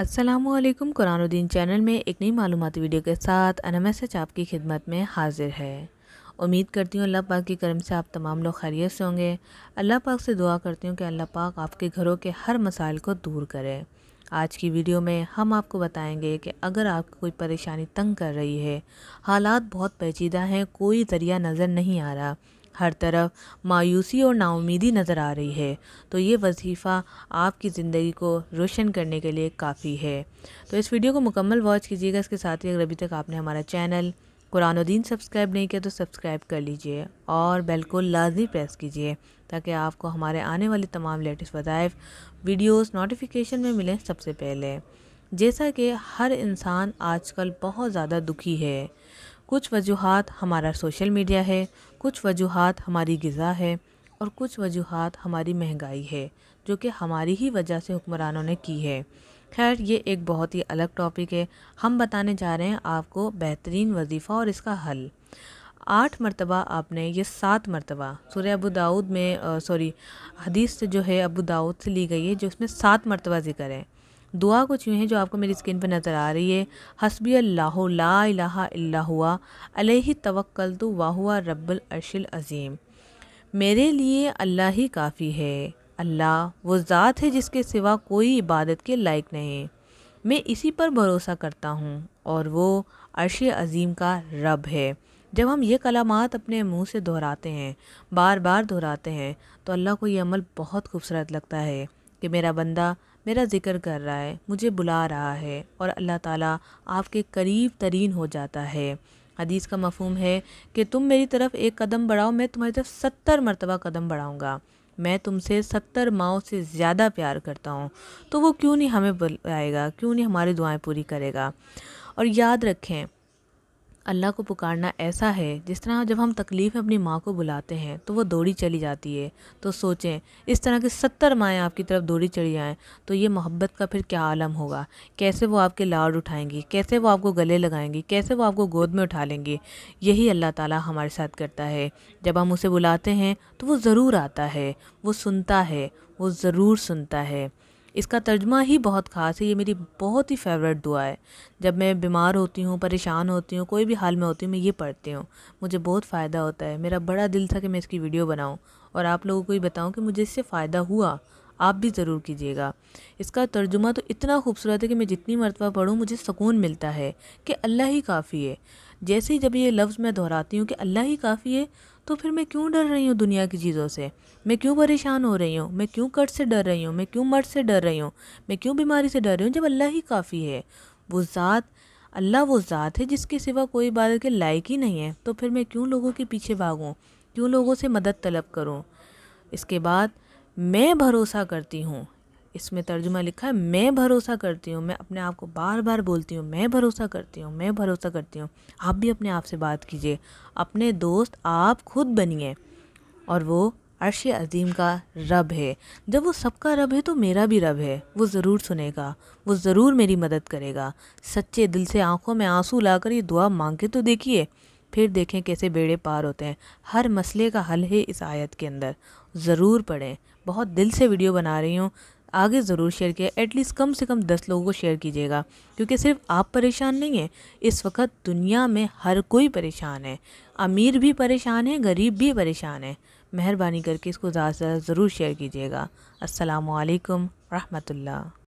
Aslam कुरानुद्दीन channel में एक नई मालूमती वीडियो के साथ अनमसच आपकी खिदमत में हाजिर है उम्मीद करती हूँ अल्लाह पाक की करम से आप तमाम लोग खैरियत से होंगे अल्लाह पाक से दुआ करती हूँ कि अल्लाह पाक आपके घरों के हर मसाइल को दूर करे आज की वीडियो में हम आपको बताएंगे कि अगर आपको कोई परेशानी तंग कर रही है हालात बहुत पेचीदा हैं कोई ज़रिया नज़र नहीं आ रहा हर तरफ मायूसी और नाउमीदी नज़र आ रही है तो ये वजीफ़ा आपकी ज़िंदगी को रोशन करने के लिए काफ़ी है तो इस वीडियो को मुकम्मल वॉच कीजिएगा इसके साथ ही अगर अभी तक आपने हमारा चैनल कुरान दीन सब्सक्राइब नहीं किया तो सब्सक्राइब कर लीजिए और बेल को लाजमी प्रेस कीजिए ताकि आपको हमारे आने वाले तमाम लेटेस्ट वज़ाइफ वीडियोस नोटिफिकेशन में मिलें सबसे पहले जैसा कि हर इंसान आजकल बहुत ज़्यादा दुखी है कुछ वजूहत हमारा सोशल मीडिया है कुछ वजूहत हमारी गज़ा है और कुछ वजूहत हमारी महंगाई है जो कि हमारी ही वजह से हुक्मरानों ने की है खैर ये एक बहुत ही अलग टॉपिक है हम बताने जा रहे हैं आपको बेहतरीन वजीफ़ा और इसका हल आठ मरतबा आपने ये सात मरतबा सूर्य अबू दाऊद में सॉरी हदीस जो है अबू दाऊद से ली गई है जो उसमें सात मरतबा ज़िक्र है दुआ कुछ यूँ है जो आपको मेरी स्किन पर नज़र आ रही है हसबी अल्लाह ला हुआ अलही तवक्ल तो वाहुआ रब्बल अरशिल अज़ीम मेरे लिए अल्लाह ही काफ़ी है अल्लाह वो ज़ात है जिसके सिवा कोई इबादत के लायक नहीं मैं इसी पर भरोसा करता हूँ और वो अरश अज़ीम का रब है जब हम ये कलामात अपने मुंह से दोहराते हैं बार बार दोहराते हैं तो अल्लाह को ये अमल बहुत खूबसूरत लगता है कि मेरा बंदा मेरा ज़िक्र कर रहा है मुझे बुला रहा है और अल्लाह ताला आपके करीब तरीन हो जाता है हदीस का मफहम है कि तुम मेरी तरफ़ एक कदम बढ़ाओ मैं तुम्हारी तरफ सत्तर मरतबा कदम बढ़ाऊँगा मैं तुमसे सत्तर माओ से ज़्यादा प्यार करता हूँ तो वो क्यों नहीं हमें बुलाएगा क्यों नहीं हमारी दुआएँ पूरी करेगा और याद रखें अल्लाह को पुकारना ऐसा है जिस तरह जब हम तकलीफ़ में अपनी माँ को बुलाते हैं तो वो दौड़ी चली जाती है तो सोचें इस तरह की सत्तर माएँ आपकी तरफ दौड़ी चली जाएँ तो ये मोहब्बत का फिर क्या आलम होगा कैसे वो आपके लाड उठाएंगी कैसे वो आपको गले लगाएंगी कैसे वो आपको गोद में उठा लेंगी यही अल्लाह ताला हमारे साथ करता है जब हम उसे बुलाते हैं तो वो ज़रूर आता है वो सुनता है वो ज़रूर सुनता है इसका तर्जमा ही बहुत ख़ास है ये मेरी बहुत ही फेवरेट दुआ है जब मैं बीमार होती हूँ परेशान होती हूँ कोई भी हाल में होती हूँ मैं ये पढ़ती हूँ मुझे बहुत फ़ायदा होता है मेरा बड़ा दिल था कि मैं इसकी वीडियो बनाऊँ और आप लोगों को ही बताऊँ कि मुझे इससे फ़ायदा हुआ आप भी ज़रूर कीजिएगा इसका तर्जुमा तो इतना खूबसूरत है कि मैं जितनी मरतबा पढ़ूँ मुझे सुकून मिलता है कि अल्लाह ही काफ़ी है जैसे ही जब ये लफ्ज़ मैं दोहराती हूँ कि अल्लाह ही काफ़ी है तो फिर मैं क्यों डर रही हूँ दुनिया की चीज़ों से मैं क्यों परेशान हो रही हूँ मैं क्यों कट से डर रही हूँ मैं क्यों मर्द से डर रही हूँ मैं क्यों बीमारी से डर रही हूँ जब अल्लाह ही काफ़ी है वो ज़ात अल्लाह वो ज़ात है जिसके सिवा कोई बात के लायक ही नहीं है तो फिर मैं क्यों लोगों के पीछे भागूँ क्यों लोगों से मदद तलब करूँ इसके बाद मैं भरोसा करती हूँ इसमें तर्जुमा लिखा है मैं भरोसा करती हूँ मैं अपने आप को बार बार बोलती हूँ मैं भरोसा करती हूँ मैं भरोसा करती हूँ आप भी अपने आप से बात कीजिए अपने दोस्त आप खुद बनिए और वो अर्श अजीम का रब है जब वो सबका रब है तो मेरा भी रब है वो ज़रूर सुनेगा वो ज़रूर मेरी मदद करेगा सच्चे दिल से आंखों में आंसू लाकर ये दुआ मांग के तो देखिए फिर देखें कैसे बेड़े पार होते हैं हर मसले का हल है इस आयत के अंदर ज़रूर पढ़ें बहुत दिल से वीडियो बना रही हूँ आगे ज़रूर शेयर किया एटलीस्ट कम से कम दस लोगों को शेयर कीजिएगा क्योंकि सिर्फ आप परेशान नहीं हैं इस वक्त दुनिया में हर कोई परेशान है अमीर भी परेशान है गरीब भी परेशान है मेहरबानी करके इसको ज़्यादा से ज़्यादा ज़रूर शेयर कीजिएगा असलकम रहमतुल्ला